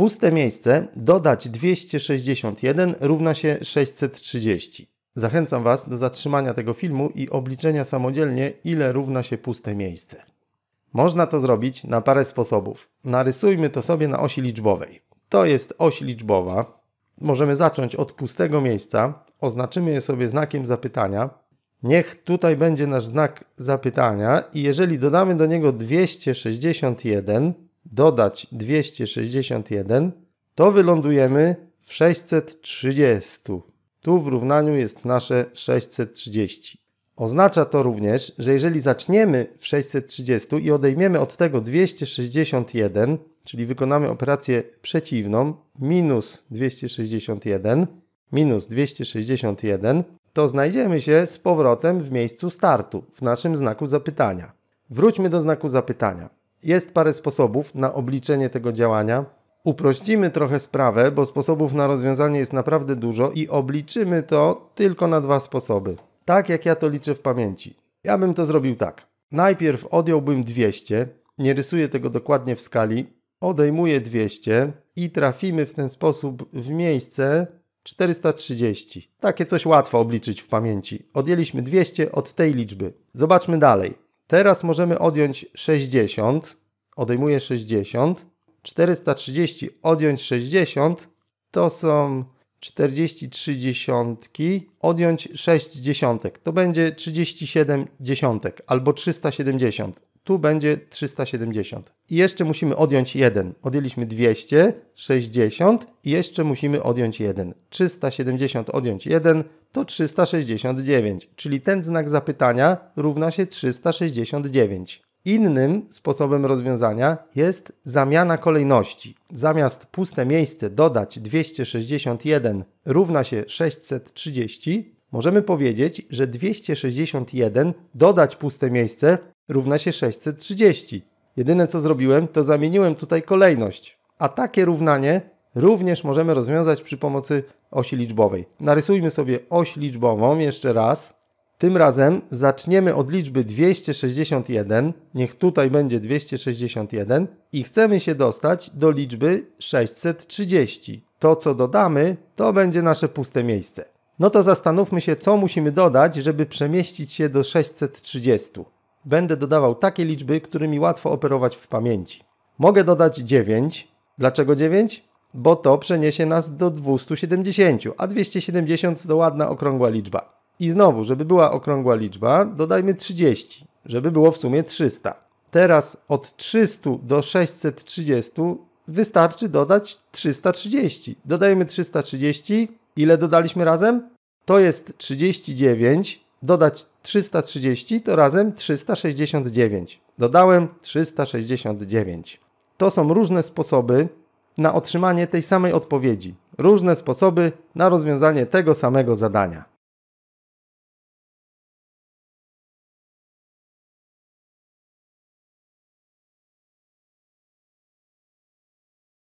Puste miejsce dodać 261 równa się 630. Zachęcam Was do zatrzymania tego filmu i obliczenia samodzielnie, ile równa się puste miejsce. Można to zrobić na parę sposobów. Narysujmy to sobie na osi liczbowej. To jest oś liczbowa. Możemy zacząć od pustego miejsca. Oznaczymy je sobie znakiem zapytania. Niech tutaj będzie nasz znak zapytania i jeżeli dodamy do niego 261, dodać 261, to wylądujemy w 630. Tu w równaniu jest nasze 630. Oznacza to również, że jeżeli zaczniemy w 630 i odejmiemy od tego 261, czyli wykonamy operację przeciwną, minus 261, minus 261, to znajdziemy się z powrotem w miejscu startu, w naszym znaku zapytania. Wróćmy do znaku zapytania. Jest parę sposobów na obliczenie tego działania. Uprościmy trochę sprawę, bo sposobów na rozwiązanie jest naprawdę dużo i obliczymy to tylko na dwa sposoby. Tak jak ja to liczę w pamięci. Ja bym to zrobił tak. Najpierw odjąłbym 200, nie rysuję tego dokładnie w skali, odejmuję 200 i trafimy w ten sposób w miejsce 430. Takie coś łatwo obliczyć w pamięci. Odjęliśmy 200 od tej liczby. Zobaczmy dalej. Teraz możemy odjąć 60 odejmuję 60, 430 odjąć 60 to są 43 dziesiątki, odjąć 6 dziesiątek, to będzie 37 dziesiątek albo 370. Tu będzie 370. I jeszcze musimy odjąć 1. Odjęliśmy 200, 60 i jeszcze musimy odjąć 1. 370 odjąć 1 to 369, czyli ten znak zapytania równa się 369. Innym sposobem rozwiązania jest zamiana kolejności. Zamiast puste miejsce dodać 261 równa się 630, możemy powiedzieć, że 261 dodać puste miejsce równa się 630. Jedyne co zrobiłem, to zamieniłem tutaj kolejność. A takie równanie również możemy rozwiązać przy pomocy osi liczbowej. Narysujmy sobie oś liczbową jeszcze raz. Tym razem zaczniemy od liczby 261, niech tutaj będzie 261 i chcemy się dostać do liczby 630. To co dodamy, to będzie nasze puste miejsce. No to zastanówmy się, co musimy dodać, żeby przemieścić się do 630. Będę dodawał takie liczby, którymi łatwo operować w pamięci. Mogę dodać 9. Dlaczego 9? Bo to przeniesie nas do 270, a 270 to ładna okrągła liczba. I znowu, żeby była okrągła liczba, dodajmy 30, żeby było w sumie 300. Teraz od 300 do 630 wystarczy dodać 330. Dodajemy 330. Ile dodaliśmy razem? To jest 39. Dodać 330 to razem 369. Dodałem 369. To są różne sposoby na otrzymanie tej samej odpowiedzi. Różne sposoby na rozwiązanie tego samego zadania.